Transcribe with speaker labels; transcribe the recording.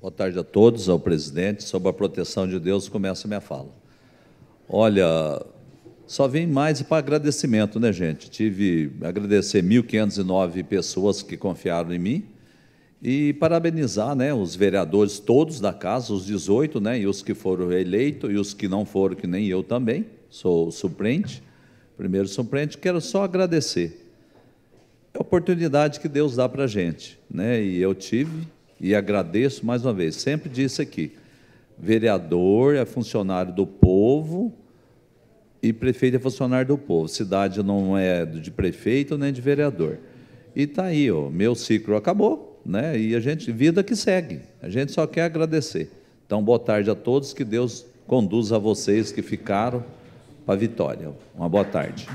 Speaker 1: Boa tarde a todos, ao presidente. Sob a proteção de Deus, começa a minha fala. Olha, só vim mais para agradecimento, né, gente? Tive agradecer 1.509 pessoas que confiaram em mim e parabenizar, né, os vereadores todos da casa, os 18, né, e os que foram eleitos e os que não foram, que nem eu também. Sou suplente, primeiro suplente. Quero só agradecer. É a oportunidade que Deus dá para a gente, né? E eu tive e agradeço mais uma vez, sempre disse aqui, vereador é funcionário do povo e prefeito é funcionário do povo. Cidade não é de prefeito nem de vereador. E está aí, ó, meu ciclo acabou, né? E a gente, vida que segue. A gente só quer agradecer. Então, boa tarde a todos, que Deus conduza vocês que ficaram para a vitória. Uma boa tarde.